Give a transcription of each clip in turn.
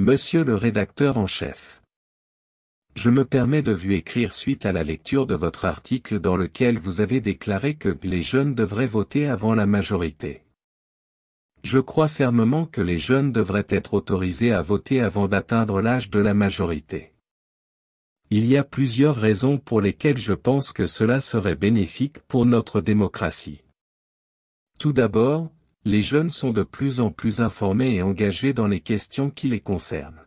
Monsieur le rédacteur en chef. Je me permets de vous écrire suite à la lecture de votre article dans lequel vous avez déclaré que les jeunes devraient voter avant la majorité. Je crois fermement que les jeunes devraient être autorisés à voter avant d'atteindre l'âge de la majorité. Il y a plusieurs raisons pour lesquelles je pense que cela serait bénéfique pour notre démocratie. Tout d'abord, les jeunes sont de plus en plus informés et engagés dans les questions qui les concernent.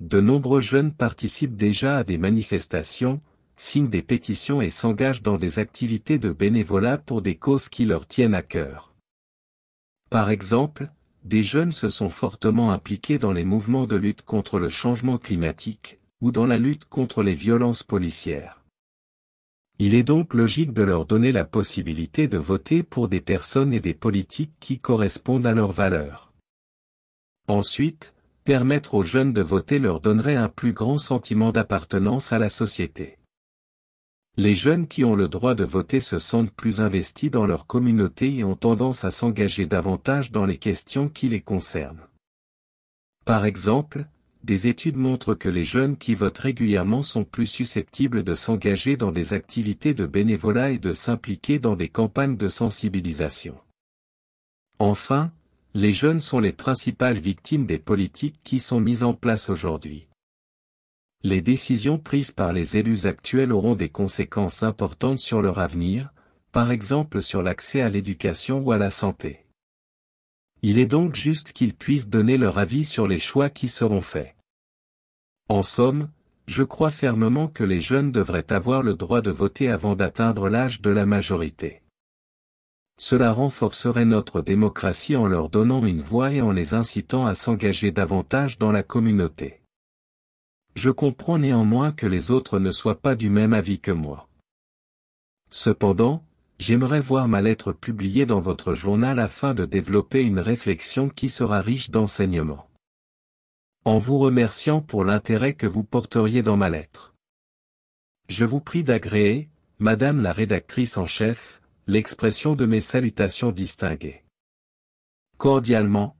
De nombreux jeunes participent déjà à des manifestations, signent des pétitions et s'engagent dans des activités de bénévolat pour des causes qui leur tiennent à cœur. Par exemple, des jeunes se sont fortement impliqués dans les mouvements de lutte contre le changement climatique, ou dans la lutte contre les violences policières. Il est donc logique de leur donner la possibilité de voter pour des personnes et des politiques qui correspondent à leurs valeurs. Ensuite, permettre aux jeunes de voter leur donnerait un plus grand sentiment d'appartenance à la société. Les jeunes qui ont le droit de voter se sentent plus investis dans leur communauté et ont tendance à s'engager davantage dans les questions qui les concernent. Par exemple, des études montrent que les jeunes qui votent régulièrement sont plus susceptibles de s'engager dans des activités de bénévolat et de s'impliquer dans des campagnes de sensibilisation. Enfin, les jeunes sont les principales victimes des politiques qui sont mises en place aujourd'hui. Les décisions prises par les élus actuels auront des conséquences importantes sur leur avenir, par exemple sur l'accès à l'éducation ou à la santé. Il est donc juste qu'ils puissent donner leur avis sur les choix qui seront faits. En somme, je crois fermement que les jeunes devraient avoir le droit de voter avant d'atteindre l'âge de la majorité. Cela renforcerait notre démocratie en leur donnant une voix et en les incitant à s'engager davantage dans la communauté. Je comprends néanmoins que les autres ne soient pas du même avis que moi. Cependant, J'aimerais voir ma lettre publiée dans votre journal afin de développer une réflexion qui sera riche d'enseignements. En vous remerciant pour l'intérêt que vous porteriez dans ma lettre. Je vous prie d'agréer, Madame la rédactrice en chef, l'expression de mes salutations distinguées. Cordialement,